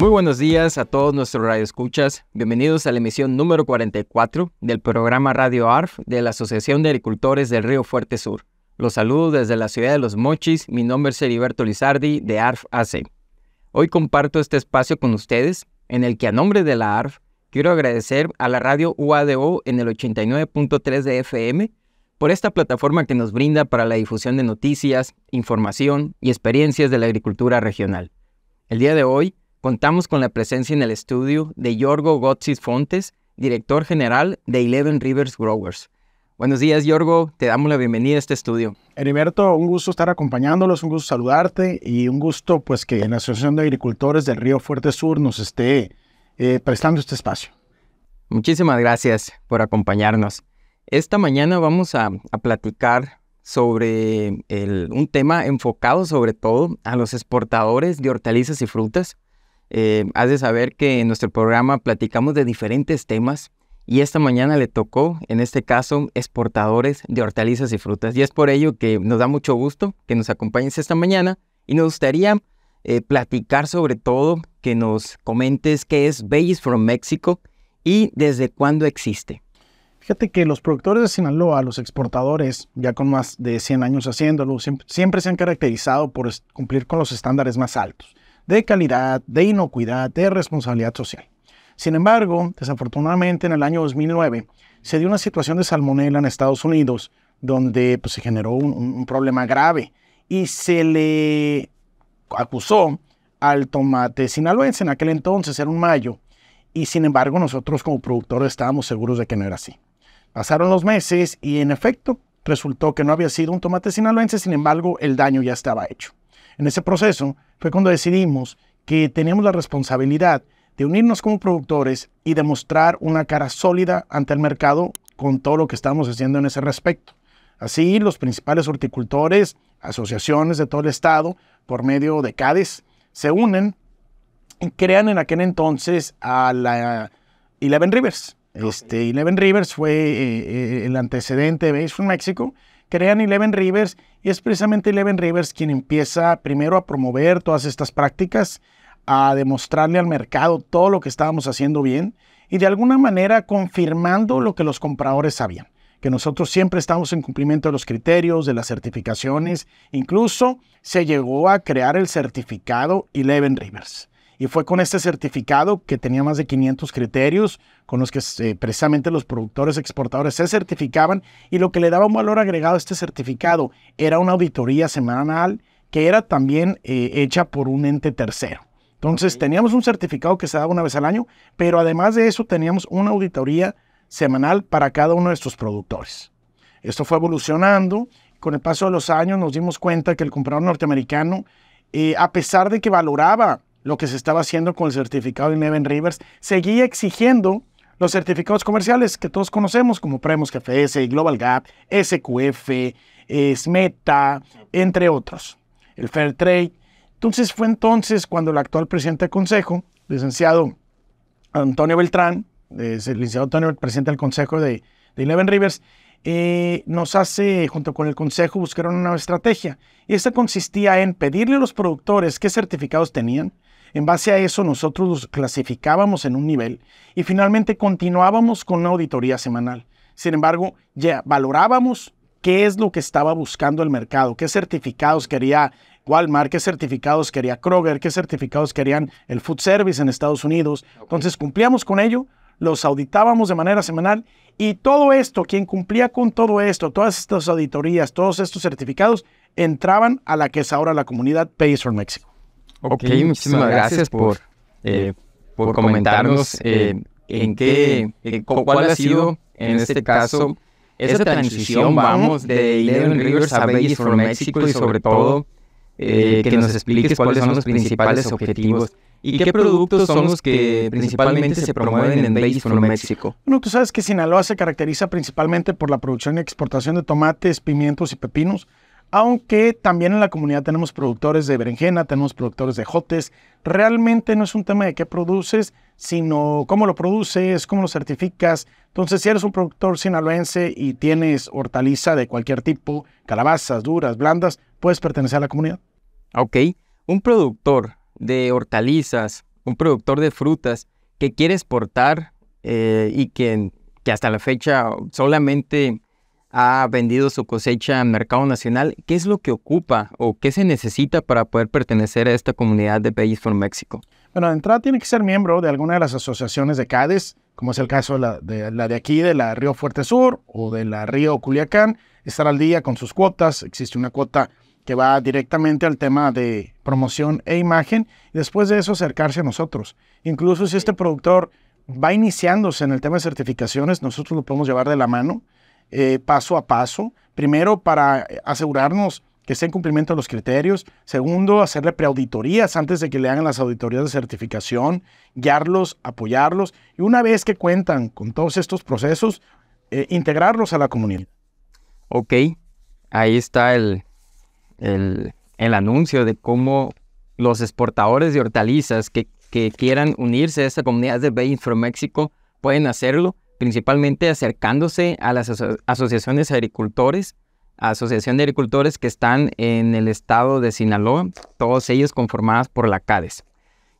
Muy buenos días a todos nuestros radioescuchas. Bienvenidos a la emisión número 44 del programa Radio ARF de la Asociación de Agricultores del Río Fuerte Sur. Los saludo desde la ciudad de Los Mochis. Mi nombre es Heriberto Lizardi de ARF AC. Hoy comparto este espacio con ustedes en el que a nombre de la ARF quiero agradecer a la radio UADO en el 89.3 de FM por esta plataforma que nos brinda para la difusión de noticias, información y experiencias de la agricultura regional. El día de hoy Contamos con la presencia en el estudio de Yorgo Gotsis Fontes, director general de Eleven Rivers Growers. Buenos días, Yorgo. Te damos la bienvenida a este estudio. Heriberto, un gusto estar acompañándolos, un gusto saludarte y un gusto pues que la Asociación de Agricultores del Río Fuerte Sur nos esté eh, prestando este espacio. Muchísimas gracias por acompañarnos. Esta mañana vamos a, platicar sobre un tema enfocado sobre todo a los exportadores de hortalizas y frutas. Eh, has de saber que en nuestro programa platicamos de diferentes temas y esta mañana le tocó, en este caso, exportadores de hortalizas y frutas. Y es por ello que nos da mucho gusto que nos acompañes esta mañana y nos gustaría eh, platicar sobre todo que nos comentes qué es Bellis from Mexico y desde cuándo existe. Fíjate que los productores de Sinaloa, los exportadores, ya con más de 100 años haciéndolo, siempre se han caracterizado por cumplir con los estándares más altos de calidad, de inocuidad, de responsabilidad social. Sin embargo, desafortunadamente en el año 2009 se dio una situación de salmonela en Estados Unidos donde pues, se generó un, un problema grave y se le acusó al tomate sinaloense. En aquel entonces era un mayo. Y sin embargo, nosotros como productores estábamos seguros de que no era así. Pasaron los meses y en efecto resultó que no había sido un tomate sinaloense, sin embargo, el daño ya estaba hecho. En ese proceso fue cuando decidimos que teníamos la responsabilidad de unirnos como productores y demostrar una cara sólida ante el mercado con todo lo que estamos haciendo en ese respecto. Así, los principales horticultores, asociaciones de todo el estado, por medio de CADES, se unen y crean en aquel entonces a la Eleven Rivers. Este, Eleven Rivers fue eh, eh, el antecedente de Base from México crean Eleven Rivers y es precisamente Eleven Rivers quien empieza primero a promover todas estas prácticas, a demostrarle al mercado todo lo que estábamos haciendo bien y de alguna manera confirmando lo que los compradores sabían, que nosotros siempre estamos en cumplimiento de los criterios, de las certificaciones, incluso se llegó a crear el certificado Eleven Rivers. Y fue con este certificado que tenía más de 500 criterios con los que eh, precisamente los productores exportadores se certificaban y lo que le daba un valor agregado a este certificado era una auditoría semanal que era también eh, hecha por un ente tercero. Entonces teníamos un certificado que se daba una vez al año, pero además de eso teníamos una auditoría semanal para cada uno de estos productores. Esto fue evolucionando. Con el paso de los años nos dimos cuenta que el comprador norteamericano, eh, a pesar de que valoraba lo que se estaba haciendo con el certificado de Eleven Rivers, seguía exigiendo los certificados comerciales que todos conocemos, como Premos GFS, Global Gap, SQF, eh, SMETA, entre otros, el Fair Trade. Entonces fue entonces cuando el actual presidente del Consejo, licenciado Antonio Beltrán, el licenciado Antonio, presidente del Consejo de, Eleven Rivers, eh, nos hace, junto con el Consejo, buscar una nueva estrategia. Y esta consistía en pedirle a los productores qué certificados tenían, en base a eso nosotros los clasificábamos en un nivel y finalmente continuábamos con una auditoría semanal. Sin embargo, ya valorábamos qué es lo que estaba buscando el mercado, qué certificados quería Walmart, qué certificados quería Kroger, qué certificados querían el Food Service en Estados Unidos. Entonces cumplíamos con ello, los auditábamos de manera semanal y todo esto, quien cumplía con todo esto, todas estas auditorías, todos estos certificados, entraban a la que es ahora la comunidad Pays for Mexico. Ok, muchísimas gracias por, eh, eh, comentarnos eh, en qué, cuál ha sido en este caso esa transición, vamos, de Eleven Rivers a Babies from y sobre todo que nos expliques cuáles son los principales objetivos. ¿Y qué productos son los que principalmente se promueven en base from Mexico? Bueno, tú sabes que Sinaloa se caracteriza principalmente por la producción y exportación de tomates, pimientos y pepinos aunque también en la comunidad tenemos productores de berenjena, tenemos productores de jotes. Realmente no es un tema de qué produces, sino cómo lo produces, cómo lo certificas. Entonces, si eres un productor sinaloense y tienes hortaliza de cualquier tipo, calabazas, duras, blandas, puedes pertenecer a la comunidad. Ok, un productor de hortalizas, un productor de frutas que quiere exportar eh, y que, que hasta la fecha solamente ha vendido su cosecha al mercado nacional, ¿qué es lo que ocupa o qué se necesita para poder pertenecer a esta comunidad de Bellis for México? Bueno, de entrada tiene que ser miembro de alguna de las asociaciones de CADES, como es el caso de la, de la de, aquí, de la Río Fuerte Sur o de la Río Culiacán, estar al día con sus cuotas. Existe una cuota que va directamente al tema de promoción e imagen y después de eso acercarse a nosotros. Incluso si este productor va iniciándose en el tema de certificaciones, nosotros lo podemos llevar de la mano eh, paso a paso. Primero, para eh, asegurarnos que estén en cumplimiento de los criterios. Segundo, hacerle preauditorías antes de que le hagan las auditorías de certificación, guiarlos, apoyarlos. Y una vez que cuentan con todos estos procesos, eh, integrarlos a la comunidad. Ok, ahí está el, el, anuncio de cómo los exportadores de hortalizas que, quieran unirse a esta comunidad de Bay from Mexico pueden hacerlo principalmente acercándose a las asociaciones de agricultores, asociación de agricultores que están en el estado de Sinaloa, todos ellos conformadas por la CADES.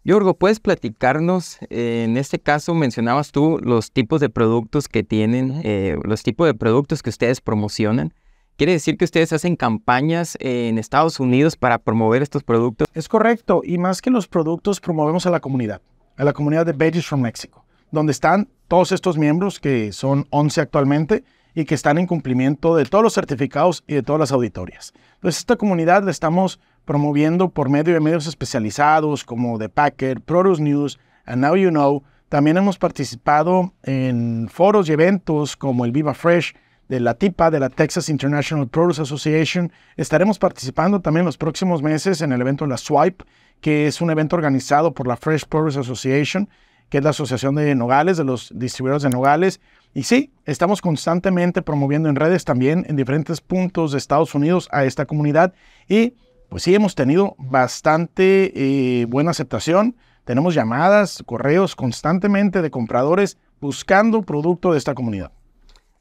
Yorgo, ¿puedes platicarnos? Eh, en este caso mencionabas tú los tipos de productos que tienen, eh, los tipos de productos que ustedes promocionan. ¿Quiere decir que ustedes hacen campañas en Estados Unidos para promover estos productos? Es correcto, y más que los productos, promovemos a la comunidad, a la comunidad de Veggies from Mexico, donde están todos estos miembros, que son 11 actualmente, y que están en cumplimiento de todos los certificados y de todas las auditorias. Entonces, esta comunidad la estamos promoviendo por medio de medios especializados como The Packer, Produce News, And Now You Know. También hemos participado en foros y eventos como el Viva Fresh de la TIPA, de la Texas International Produce Association. Estaremos participando también los próximos meses en el evento La Swipe, que es un evento organizado por la Fresh Produce Association que es la Asociación de Nogales, de los distribuidores de Nogales. Y sí, estamos constantemente promoviendo en redes también en diferentes puntos de Estados Unidos a esta comunidad y pues sí hemos tenido bastante eh, buena aceptación. Tenemos llamadas, correos constantemente de compradores buscando producto de esta comunidad.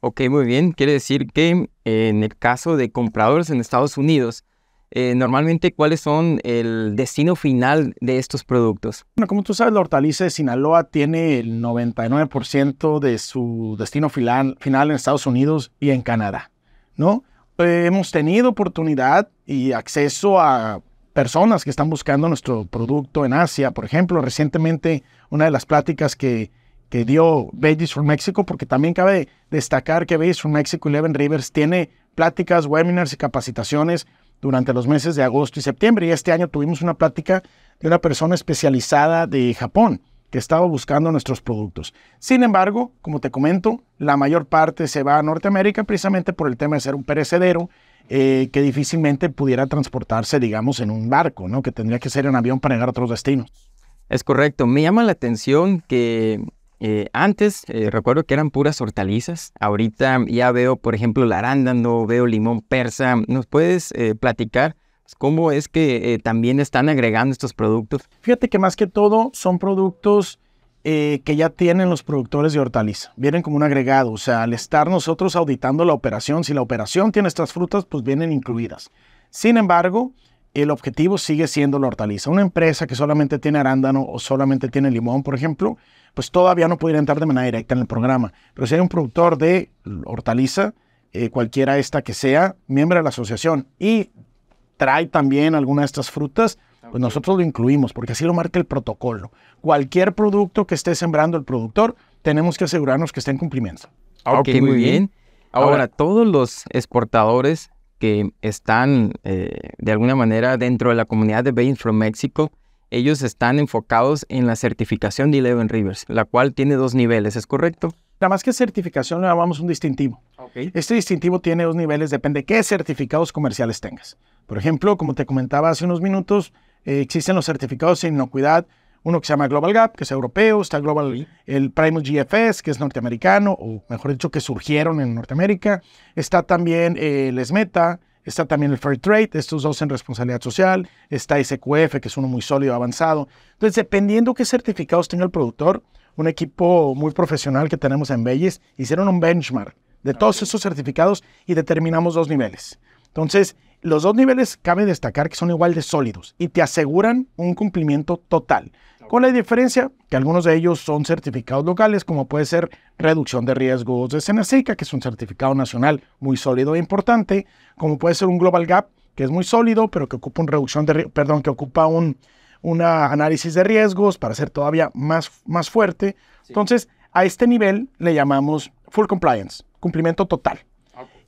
Ok, muy bien. Quiere decir que en el caso de compradores en Estados Unidos, eh, normalmente cuáles son el destino final de estos productos. Bueno, como tú sabes, la hortaliza de Sinaloa tiene el 99% de su destino final, final en Estados Unidos y en Canadá, ¿no? Eh, hemos tenido oportunidad y acceso a personas que están buscando nuestro producto en Asia. Por ejemplo, recientemente una de las pláticas que, que dio Veggies from Mexico, porque también cabe destacar que Veggies from Mexico y Eleven Rivers tiene pláticas, webinars y capacitaciones durante los meses de agosto y septiembre. Y este año tuvimos una plática de una persona especializada de Japón que estaba buscando nuestros productos. Sin embargo, como te comento, la mayor parte se va a Norteamérica precisamente por el tema de ser un perecedero eh, que difícilmente pudiera transportarse, digamos, en un barco, ¿no? Que tendría que ser en avión para llegar a otros destinos. Es correcto. Me llama la atención que eh, antes eh, recuerdo que eran puras hortalizas. Ahorita ya veo, por ejemplo, larándano, arándano, veo limón persa. ¿Nos puedes eh, platicar cómo es que también están agregando estos productos? Fíjate que más que todo son productos que ya tienen los productores de hortaliza. Vienen como un agregado. O sea, al estar nosotros auditando la operación, si la operación tiene estas frutas, pues vienen incluidas. Sin embargo, el objetivo sigue siendo la hortaliza. Una empresa que solamente tiene arándano o solamente tiene limón, por ejemplo, pues todavía no puede entrar de manera directa en el programa. Pero si hay un productor de hortaliza, eh, cualquiera esta que sea, miembro de la asociación y trae también alguna de estas frutas, pues nosotros lo incluimos porque así lo marca el protocolo. Cualquier producto que esté sembrando el productor, tenemos que asegurarnos que esté en cumplimiento. Ok, muy bien. Ahora, todos los exportadores que están eh, de alguna manera dentro de la comunidad de Bain from Mexico, ellos están enfocados en la certificación de Eleven Rivers, la cual tiene dos niveles, ¿es correcto? Nada más que certificación le llamamos un distintivo. Este distintivo tiene dos niveles, depende de qué certificados comerciales tengas. Por ejemplo, como te comentaba hace unos minutos, eh, existen los certificados de inocuidad uno que se llama Global Gap, que es europeo, está Global, el Primal GFS, que es norteamericano, o mejor dicho, que surgieron en Norteamérica. Está también el eh, ESMETA, está también el Fair Trade, estos dos en responsabilidad social. Está SQF, que es uno muy sólido, avanzado. Entonces, dependiendo qué certificados tenga el productor, un equipo muy profesional que tenemos en Bellis, hicieron un benchmark de ah, todos esos certificados y determinamos dos niveles. Entonces, los dos niveles cabe destacar que son igual de sólidos y te aseguran un cumplimiento total, con la diferencia que algunos de ellos son certificados locales, como puede ser reducción de riesgos de Senaseca, que es un certificado nacional muy sólido e importante, como puede ser un Global Gap, que es muy sólido, pero que ocupa un reducción de perdón, que ocupa un análisis de riesgos para ser todavía más, más fuerte. Entonces, a este nivel le llamamos full compliance, cumplimiento total.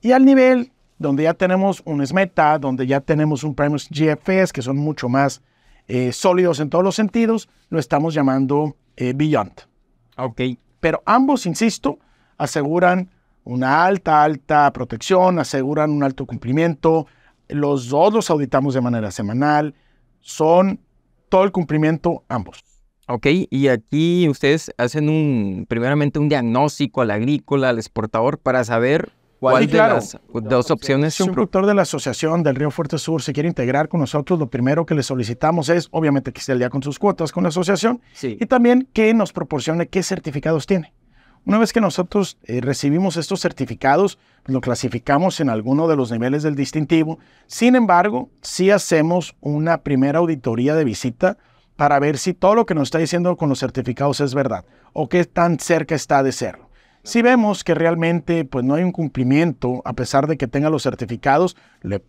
Y al nivel donde ya tenemos un SMETA, donde ya tenemos un Primus GFS, que son mucho más eh, sólidos en todos los sentidos, lo estamos llamando eh, Beyond. Ok. Pero ambos, insisto, aseguran una alta, alta protección, aseguran un alto cumplimiento. Los dos los auditamos de manera semanal. Son todo el cumplimiento ambos. Ok, y aquí ustedes hacen un, primeramente un diagnóstico al agrícola, al exportador, para saber ¿Cuál las dos opciones? Si un productor de la asociación del Río Fuerte Sur se quiere integrar con nosotros, lo primero que le solicitamos es, obviamente, que esté al día con sus cuotas con la asociación y también que nos proporcione qué certificados tiene. Una vez que nosotros eh, recibimos estos certificados, lo clasificamos en alguno de los niveles del distintivo. Sin embargo, sí hacemos una primera auditoría de visita para ver si todo lo que nos está diciendo con los certificados es verdad o qué tan cerca está de serlo. Si vemos que realmente pues, no hay un cumplimiento, a pesar de que tenga los certificados, le,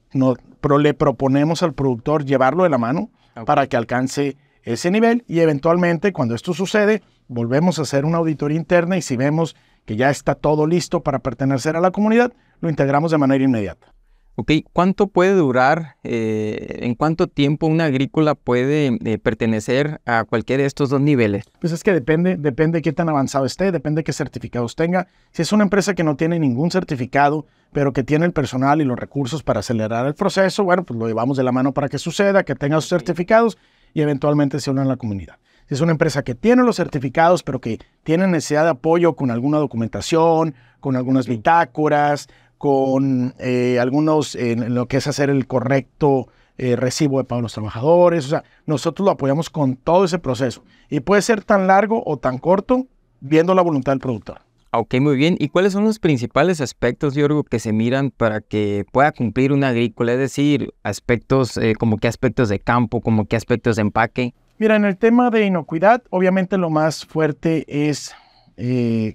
proponemos al productor llevarlo de la mano para que alcance ese nivel y eventualmente cuando esto sucede, volvemos a hacer una auditoría interna y si vemos que ya está todo listo para pertenecer a la comunidad, lo integramos de manera inmediata. Ok, ¿cuánto puede durar, eh, en cuánto tiempo una agrícola puede eh, pertenecer a cualquiera de estos dos niveles? Pues es que depende, depende de qué tan avanzado esté, depende qué certificados tenga. Si es una empresa que no tiene ningún certificado, pero que tiene el personal y los recursos para acelerar el proceso, bueno, pues lo llevamos de la mano para que suceda, que tenga sus certificados y eventualmente se una a la comunidad. Si es una empresa que tiene los certificados, pero que tiene necesidad de apoyo con alguna documentación, con algunas bitácoras, con eh, algunos en lo que es hacer el correcto eh, recibo de pago a los trabajadores. O sea, nosotros lo apoyamos con todo ese proceso. Y puede ser tan largo o tan corto, viendo la voluntad del productor. Ok, muy bien. ¿Y cuáles son los principales aspectos, Yorgo, que se miran para que pueda cumplir una agrícola? Es decir, aspectos, eh, como qué aspectos de campo, como qué aspectos de empaque. Mira, en el tema de inocuidad, obviamente lo más fuerte es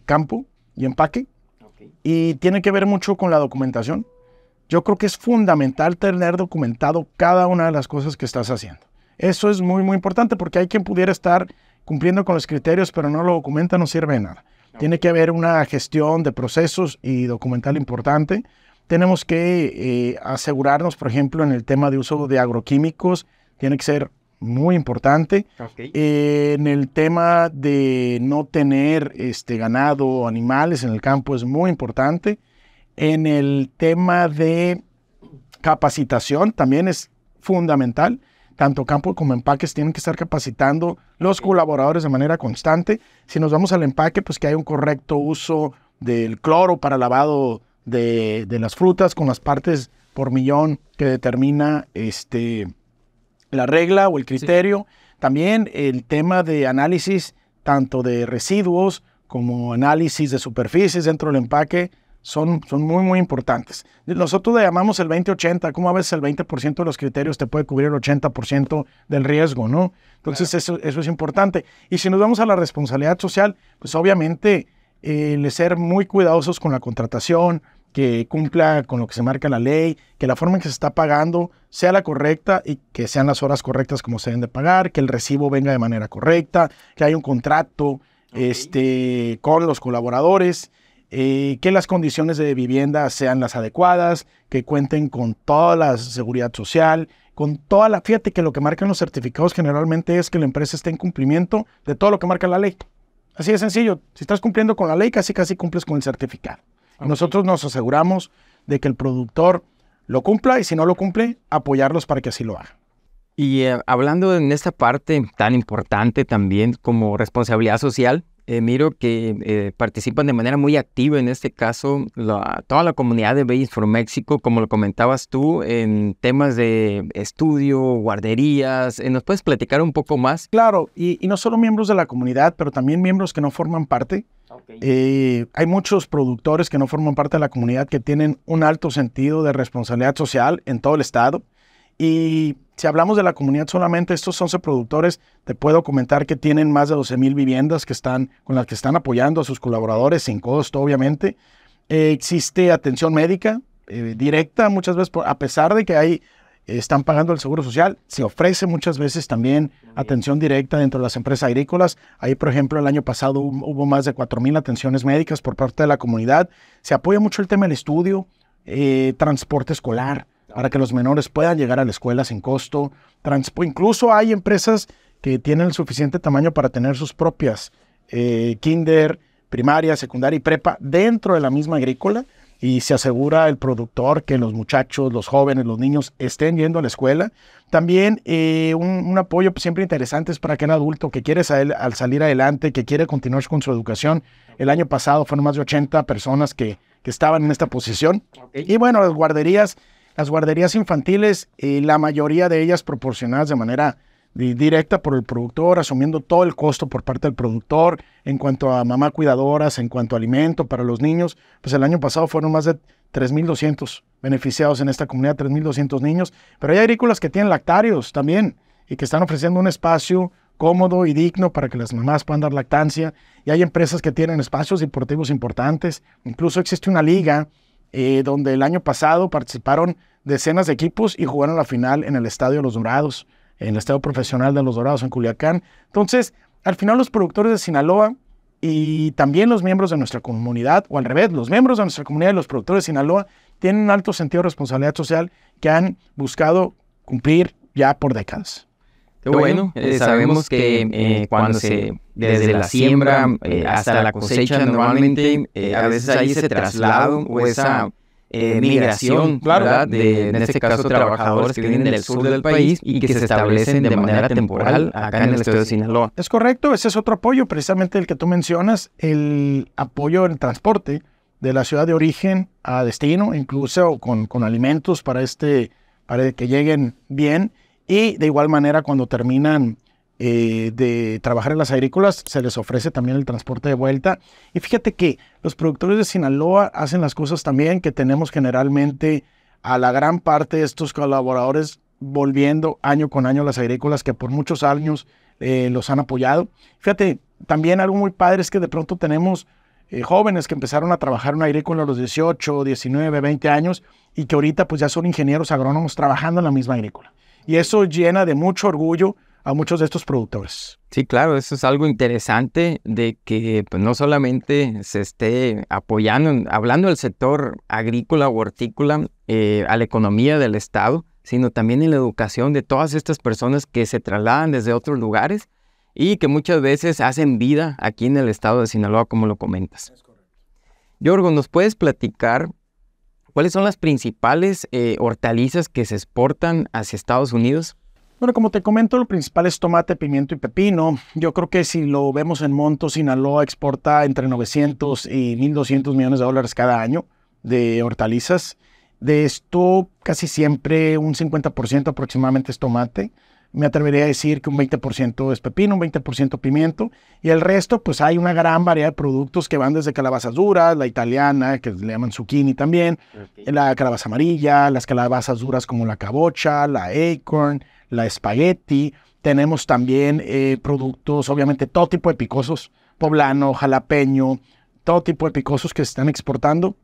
campo y empaque. Y tiene que ver mucho con la documentación. Yo creo que es fundamental tener documentado cada una de las cosas que estás haciendo. Eso es muy, muy importante porque hay quien pudiera estar cumpliendo con los criterios, pero no lo documenta, no sirve de nada. Tiene que haber una gestión de procesos y documental importante. Tenemos que eh, asegurarnos, por ejemplo, en el tema de uso de agroquímicos, tiene que ser muy importante. Eh, en el tema de no tener este, ganado animales en el campo es muy importante. En el tema de capacitación también es fundamental. Tanto campo como empaques tienen que estar capacitando los colaboradores de manera constante. Si nos vamos al empaque, pues que hay un correcto uso del cloro para lavado de, de las frutas con las partes por millón que determina este, la regla o el criterio. También el tema de análisis tanto de residuos como análisis de superficies dentro del empaque son, son muy, muy importantes. Nosotros le llamamos el 20-80, como a veces el 20% de los criterios te puede cubrir el 80% del riesgo, ¿no? Entonces eso, es importante. Y si nos vamos a la responsabilidad social, pues obviamente eh, el ser muy cuidadosos con la contratación, que cumpla con lo que se marca la ley, que la forma en que se está pagando sea la correcta y que sean las horas correctas como se deben de pagar, que el recibo venga de manera correcta, que hay un contrato este, con los colaboradores, eh, que las condiciones de vivienda sean las adecuadas, que cuenten con toda la seguridad social, con toda la... Fíjate que lo que marcan los certificados generalmente es que la empresa esté en cumplimiento de todo lo que marca la ley. Así de sencillo, si estás cumpliendo con la ley, casi casi cumples con el certificado. Nosotros nos aseguramos de que el productor lo cumpla y si no lo cumple, apoyarlos para que así lo haga. Y eh, hablando en esta parte tan importante también como responsabilidad social, eh, miro que eh, participan de manera muy activa en este caso toda la comunidad de Babies for México, como lo comentabas tú, en temas de estudio, guarderías. Eh, ¿Nos puedes platicar un poco más? Claro, y, no solo miembros de la comunidad, pero también miembros que no forman parte. hay muchos productores que no forman parte de la comunidad que tienen un alto sentido de responsabilidad social en todo el estado y si hablamos de la comunidad solamente, estos 11 productores, te puedo comentar que tienen más de 12 mil viviendas que están, con las que están apoyando a sus colaboradores sin costo, obviamente. Eh, existe atención médica eh, directa muchas veces, a pesar de que ahí están pagando el seguro social, se ofrece muchas veces también atención directa dentro de las empresas agrícolas. Ahí, por ejemplo, el año pasado hubo, más de 4 mil atenciones médicas por parte de la comunidad. Se apoya mucho el tema del estudio, eh, transporte escolar para que los menores puedan llegar a la escuela sin costo. incluso hay empresas que tienen el suficiente tamaño para tener sus propias eh, kinder, primaria, secundaria y prepa dentro de la misma agrícola y se asegura el productor que los muchachos, los jóvenes, los niños estén yendo a la escuela. También eh, un, apoyo siempre interesante es para que adulto que quiere salir adelante, que quiere continuar con su educación. El año pasado fueron más de 80 personas que, estaban en esta posición. Y bueno, las guarderías las guarderías infantiles, y la mayoría de ellas proporcionadas de manera directa por el productor, asumiendo todo el costo por parte del productor en cuanto a mamá cuidadoras, en cuanto a alimento para los niños. Pues el año pasado fueron más de 3.200 beneficiados en esta comunidad, 3.200 niños. Pero hay agrícolas que tienen lactarios también y que están ofreciendo un espacio cómodo y digno para que las mamás puedan dar lactancia. Y hay empresas que tienen espacios deportivos importantes. Incluso existe una liga eh, donde el año pasado participaron decenas de equipos y jugaron la final en el Estadio Los Dorados, en el Estadio Profesional de Los Dorados en Culiacán. Entonces, al final los productores de Sinaloa y también los miembros de nuestra comunidad, o al revés, los miembros de nuestra comunidad y los productores de Sinaloa tienen un alto sentido de responsabilidad social que han buscado cumplir ya por décadas bueno, eh, eh, sabemos que eh, cuando se, desde la siembra hasta la cosecha, normalmente a veces hay ese traslado o esa migración, claro. De, en este, este caso, trabajadores que vienen del sur del país y que se establecen de manera temporal acá en el estado de Sinaloa. Es correcto, ese es otro apoyo, precisamente el que tú mencionas, el apoyo en transporte de la ciudad de origen a destino, incluso con, con alimentos para, este, para que lleguen bien y de igual manera, cuando terminan eh, de trabajar en las agrícolas, se les ofrece también el transporte de vuelta. Y fíjate que los productores de Sinaloa hacen las cosas también que tenemos generalmente a la gran parte de estos colaboradores volviendo año con año a las agrícolas que por muchos años eh, los han apoyado. Fíjate, también algo muy padre es que de pronto tenemos eh, jóvenes que empezaron a trabajar en agrícola a los 18, 19, 20 años y que ahorita pues ya son ingenieros agrónomos trabajando en la misma agrícola y eso llena de mucho orgullo a muchos de estos productores. Sí, claro, eso es algo interesante de que pues, no solamente se esté apoyando, hablando del sector agrícola o hortícola, eh, a la economía del Estado, sino también en la educación de todas estas personas que se trasladan desde otros lugares y que muchas veces hacen vida aquí en el Estado de Sinaloa, como lo comentas. Yorgo, ¿nos puedes platicar ¿Cuáles son las principales eh, hortalizas que se exportan hacia Estados Unidos? Bueno, como te comento, lo principal es tomate, pimiento y pepino. Yo creo que si lo vemos en monto, Sinaloa exporta entre 900 y 1.200 millones de dólares cada año de hortalizas. De esto, casi siempre un 50% aproximadamente es tomate, me atrevería a decir que un 20% es pepino, un 20% pimiento, y el resto, pues hay una gran variedad de productos que van desde calabazas duras, la italiana, que le llaman zucchini también, la calabaza amarilla, las calabazas duras como la cabocha, la acorn, la espagueti. Tenemos también eh, productos, obviamente, todo tipo de picosos, poblano, jalapeño, todo tipo de picosos que se están exportando.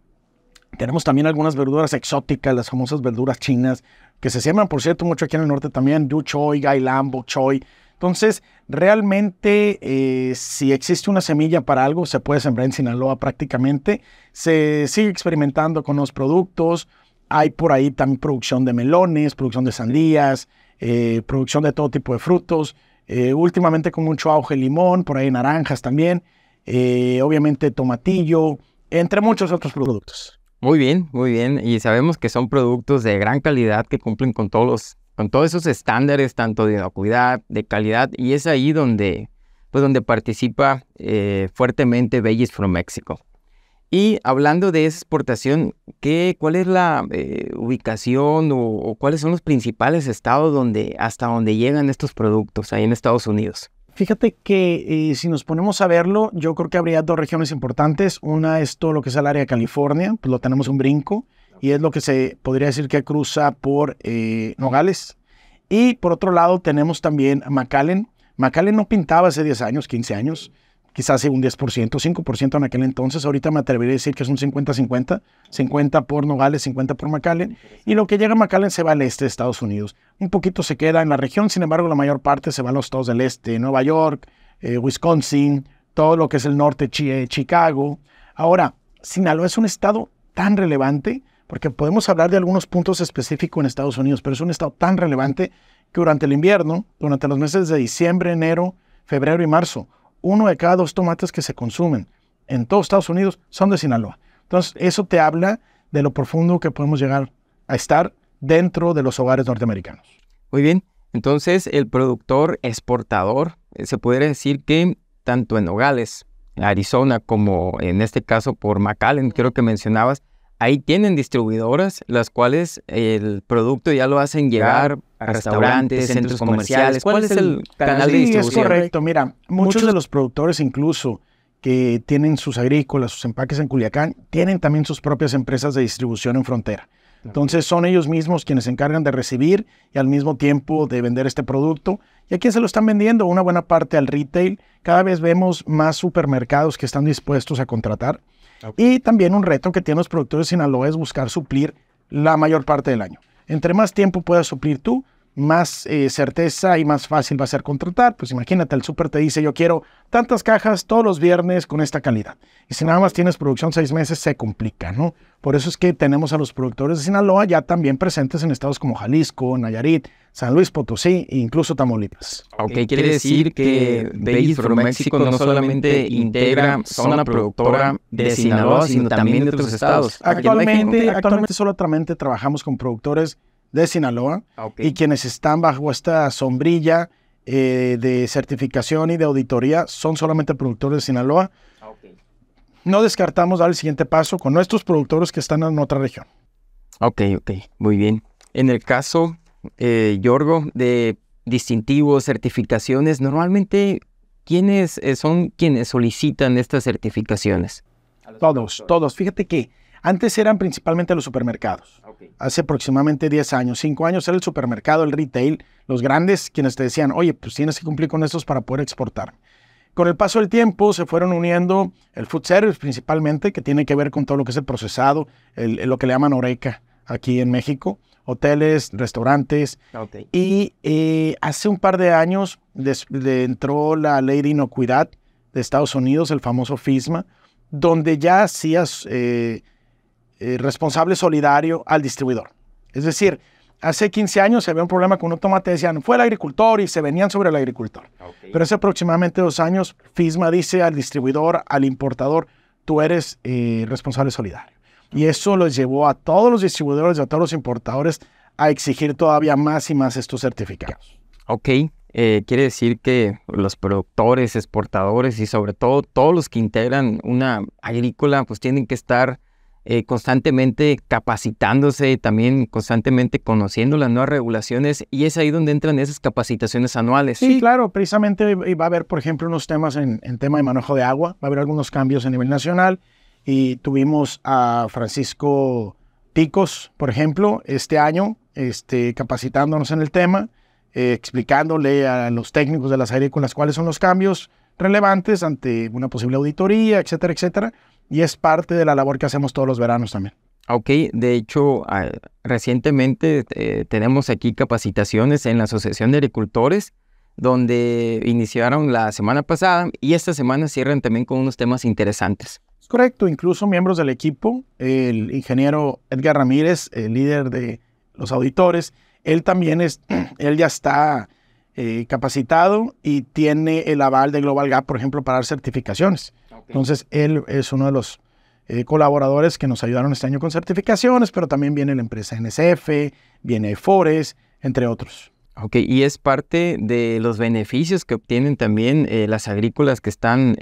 Tenemos también algunas verduras exóticas, las famosas verduras chinas, que se siembran, por cierto, mucho aquí en el norte también, du choy, gai lambo, bok choy. Entonces, realmente, eh, si existe una semilla para algo, se puede sembrar en Sinaloa prácticamente. Se sigue experimentando con los productos. Hay por ahí también producción de melones, producción de sandías, eh, producción de todo tipo de frutos. Eh, últimamente con mucho auge limón, por ahí naranjas también. obviamente tomatillo, entre muchos otros productos. Muy bien, muy bien. Y sabemos que son productos de gran calidad que cumplen con todos los, con todos esos estándares, tanto de inocuidad, de calidad, y es ahí donde, pues donde participa eh, fuertemente Bellis from Mexico. Y hablando de esa exportación, ¿qué, ¿cuál es la eh, ubicación o, cuáles son los principales estados donde, hasta donde llegan estos productos ahí en Estados Unidos? Fíjate que eh, si nos ponemos a verlo, yo creo que habría dos regiones importantes. Una es todo lo que es el área de California, pues lo tenemos un brinco, y es lo que se podría decir que cruza por eh, Nogales. Y por otro lado tenemos también a McAllen. McAllen no pintaba hace 10 años, 15 años quizás un 10%, 5% en aquel entonces. Ahorita me atrevería a decir que es un 50-50, 50 por Nogales, 50 por McAllen. Y lo que llega a McAllen se va al este de Estados Unidos. Un poquito se queda en la región, sin embargo, la mayor parte se va a los estados del este, Nueva York, eh, Wisconsin, todo lo que es el norte, Chile, eh, Chicago. Ahora, Sinaloa es un estado tan relevante, porque podemos hablar de algunos puntos específicos en Estados Unidos, pero es un estado tan relevante que durante el invierno, durante los meses de diciembre, enero, febrero y marzo, uno de cada dos tomates que se consumen en todos Estados Unidos son de Sinaloa. Entonces, eso te habla de lo profundo que podemos llegar a estar dentro de los hogares norteamericanos. Muy bien, entonces el productor exportador, eh, se podría decir que tanto en Nogales, Arizona, como en este caso por McAllen, creo que mencionabas, Ahí tienen distribuidoras, las cuales el producto ya lo hacen llegar a restaurantes, centros comerciales. ¿Cuál es el canal de distribución? es correcto. Mira, muchos de los productores incluso que tienen sus agrícolas, sus empaques en Culiacán, tienen también sus propias empresas de distribución en frontera. Entonces son ellos mismos quienes se encargan de recibir y al mismo tiempo de vender este producto. ¿Y aquí se lo están vendiendo? Una buena parte al retail. Cada vez vemos más supermercados que están dispuestos a contratar y también un reto que tienen los productores de Sinaloa es buscar suplir la mayor parte del año. Entre más tiempo puedas suplir tú, más eh, certeza y más fácil va a ser contratar. Pues imagínate, el súper te dice, yo quiero tantas cajas todos los viernes con esta calidad. Y si nada más tienes producción seis meses, se complica, ¿no? Por eso es que tenemos a los productores de Sinaloa ya también presentes en estados como Jalisco, Nayarit, San Luis Potosí e incluso Tamaulipas. Ok, eh, quiere decir que Baby from Mexico no solamente integra zona productora de Sinaloa, sino también de otros estados. Actualmente, actualmente solamente trabajamos con productores de Sinaloa ah, y quienes están bajo esta sombrilla eh, de certificación y de auditoría son solamente productores de Sinaloa. Ah, no descartamos dar el siguiente paso con nuestros productores que están en otra región. Ok, ok, muy bien. En el caso, eh, Yorgo, de distintivos, certificaciones, normalmente, ¿quiénes eh, son quienes solicitan estas certificaciones? Todos, todos. Fíjate que antes eran principalmente los supermercados. Hace aproximadamente 10 años, 5 años era el supermercado, el retail, los grandes quienes te decían, oye, pues tienes que cumplir con estos para poder exportar. Con el paso del tiempo se fueron uniendo el food service principalmente, que tiene que ver con todo lo que es el procesado, lo que le llaman oreca aquí en México, hoteles, restaurantes. Y eh, hace un par de años entró la ley de inocuidad de Estados Unidos, el famoso FISMA, donde ya hacías eh, eh, responsable solidario al distribuidor. Es decir, hace 15 años se había un problema con un tomate, decían, fue el agricultor y se venían sobre el agricultor. Pero hace aproximadamente dos años, FISMA dice al distribuidor, al importador, tú eres eh, responsable solidario. Y eso los llevó a todos los distribuidores, a todos los importadores, a exigir todavía más y más estos certificados. Ok, eh, quiere decir que los productores, exportadores y sobre todo todos los que integran una agrícola, pues tienen que estar eh, constantemente capacitándose, también constantemente conociendo las nuevas regulaciones y es ahí donde entran esas capacitaciones anuales. Sí, claro, precisamente eh, va a haber, por ejemplo, unos temas en, tema de manejo de agua, va a haber algunos cambios a nivel nacional y tuvimos a Francisco Picos, por ejemplo, este año, este, capacitándonos en el tema, eh, explicándole a los técnicos de las agrícolas cuáles son los cambios relevantes ante una posible auditoría, etcétera, etcétera. Y es parte de la labor que hacemos todos los veranos también. Ok, de hecho, ah, recientemente eh, tenemos aquí capacitaciones en la Asociación de Agricultores, donde iniciaron la semana pasada y esta semana cierran también con unos temas interesantes. Es correcto, incluso miembros del equipo, el ingeniero Edgar Ramírez, el líder de los auditores, él también es, él ya está eh, capacitado y tiene el aval de Global Gap, por ejemplo, para dar certificaciones. Entonces, él es uno de los eh, colaboradores que nos ayudaron este año con certificaciones, pero también viene la empresa NSF, viene Forest, entre otros. Ok, y es parte de los beneficios que obtienen también eh, las agrícolas que están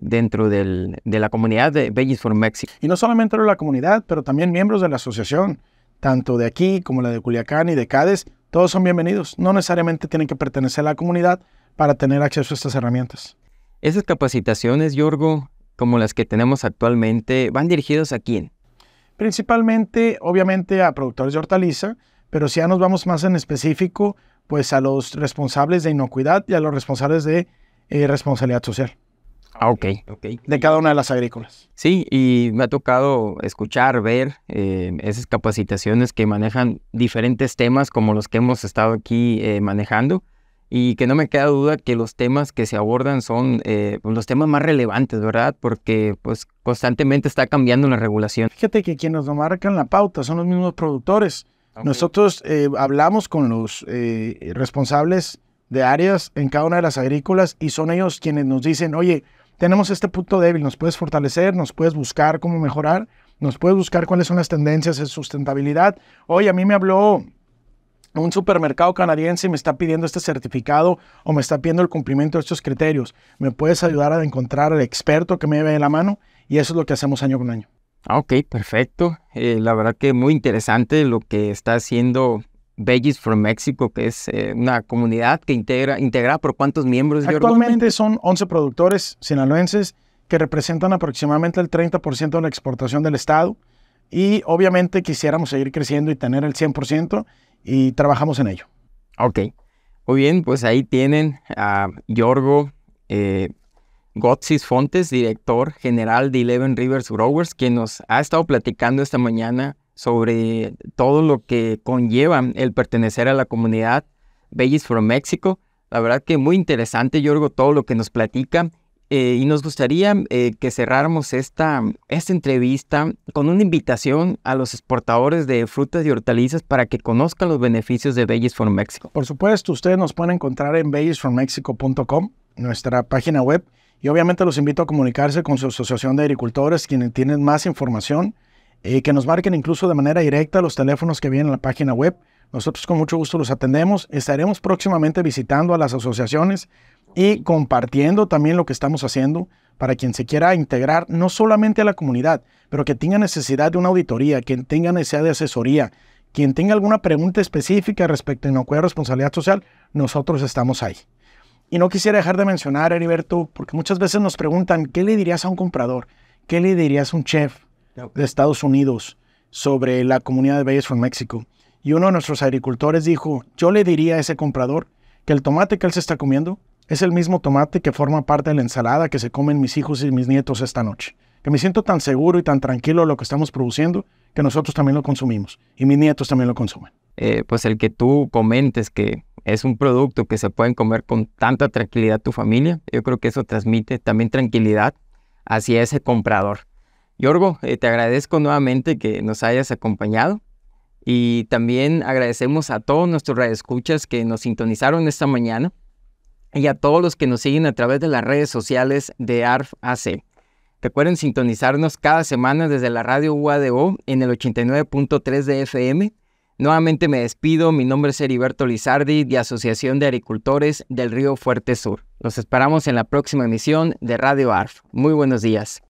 dentro de la comunidad de Veggies for Mexico. Y no solamente la comunidad, pero también miembros de la asociación, tanto de aquí como la de Culiacán y de Cádiz, todos son bienvenidos. No necesariamente tienen que pertenecer a la comunidad para tener acceso a estas herramientas. Esas capacitaciones, Yorgo, como las que tenemos actualmente, ¿van dirigidas a quién? Principalmente, obviamente, a productores de hortaliza, pero si ya nos vamos más en específico, pues a los responsables de inocuidad y a los responsables de eh, responsabilidad social. Ah, ok. De cada una de las agrícolas. Sí, y me ha tocado escuchar, ver eh, esas capacitaciones que manejan diferentes temas como los que hemos estado aquí eh, manejando y que no me queda duda que los temas que se abordan son eh, pues, los temas más relevantes, ¿verdad? Porque pues constantemente está cambiando la regulación. Fíjate que quienes nos marcan la pauta son los mismos productores. Nosotros hablamos con los responsables de áreas en cada una de las agrícolas y son ellos quienes nos dicen, oye, tenemos este punto débil, nos puedes fortalecer, nos puedes buscar cómo mejorar, nos puedes buscar cuáles son las tendencias de sustentabilidad. Oye, a mí me habló un supermercado canadiense y me está pidiendo este certificado o me está pidiendo el cumplimiento de estos criterios. ¿Me puedes ayudar a encontrar al experto que me lleve de la mano? Y eso es lo que hacemos año con año. Ah, ok, perfecto. Eh, la verdad que muy interesante lo que está haciendo Veggies from Mexico, que es eh, una comunidad que integra, integra por cuántos miembros. Actualmente son 11 productores sinaloenses que representan aproximadamente el 30% de la exportación del Estado y obviamente quisiéramos seguir creciendo y tener el 100% y trabajamos en ello. Ok, muy bien, pues ahí tienen a Yorgo eh, Fontes, director general de Eleven Rivers Growers, que nos ha estado platicando esta mañana sobre todo lo que conlleva el pertenecer a la comunidad Bellis from Mexico. La verdad que muy interesante, Yorgo, todo lo que nos platica. Eh, y nos gustaría eh, que cerráramos esta, entrevista con una invitación a los exportadores de frutas y hortalizas para que conozcan los beneficios de Bellis from Mexico. Por supuesto, ustedes nos pueden encontrar en bellisfrommexico.com, nuestra página web. Y obviamente los invito a comunicarse con su asociación de agricultores, quienes tienen más información eh, que nos marquen incluso de manera directa los teléfonos que vienen en la página web. Nosotros con mucho gusto los atendemos. Estaremos próximamente visitando a las asociaciones y compartiendo también lo que estamos haciendo para quien se quiera integrar no solamente a la comunidad, pero que tenga necesidad de una auditoría, quien tenga necesidad de asesoría, quien tenga alguna pregunta específica respecto a inocuidad responsabilidad social, nosotros estamos ahí. Y no quisiera dejar de mencionar, Heriberto, porque muchas veces nos preguntan, ¿qué le dirías a un comprador? ¿Qué le dirías a un chef? de Estados Unidos sobre la comunidad de Bayes en México. Y uno de nuestros agricultores dijo, yo le diría a ese comprador que el tomate que él se está comiendo es el mismo tomate que forma parte de la ensalada que se comen mis hijos y mis nietos esta noche. Que me siento tan seguro y tan tranquilo lo que estamos produciendo que nosotros también lo consumimos y mis nietos también lo consumen. Eh, pues el que tú comentes que es un producto que se pueden comer con tanta tranquilidad tu familia, yo creo que eso transmite también tranquilidad hacia ese comprador. Yorgo, eh, te agradezco nuevamente que nos hayas acompañado y también agradecemos a todos nuestros radioescuchas que nos sintonizaron esta mañana y a todos los que nos siguen a través de las redes sociales de ARF AC. Recuerden sintonizarnos cada semana desde la radio UADO en el 89.3 de FM. Nuevamente me despido, mi nombre es Heriberto Lizardi de Asociación de Agricultores del Río Fuerte Sur. Los esperamos en la próxima emisión de Radio ARF. Muy buenos días.